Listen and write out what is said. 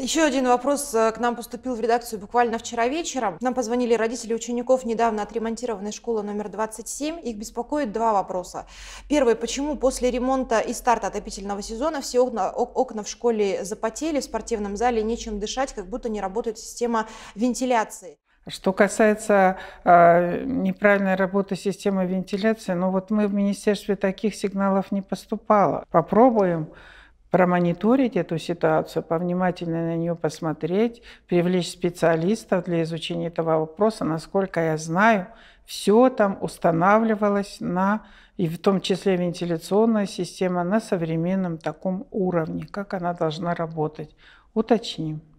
Еще один вопрос э, к нам поступил в редакцию буквально вчера вечером. Нам позвонили родители учеников недавно отремонтированной школы номер 27. Их беспокоит два вопроса. Первый, почему после ремонта и старта отопительного сезона все окна, окна в школе запотели, в спортивном зале нечем дышать, как будто не работает система вентиляции. Что касается э, неправильной работы системы вентиляции, ну вот мы в министерстве таких сигналов не поступало. Попробуем промониторить эту ситуацию, повнимательно на нее посмотреть, привлечь специалистов для изучения этого вопроса. Насколько я знаю, все там устанавливалось на, и в том числе вентиляционная система, на современном таком уровне, как она должна работать. Уточним.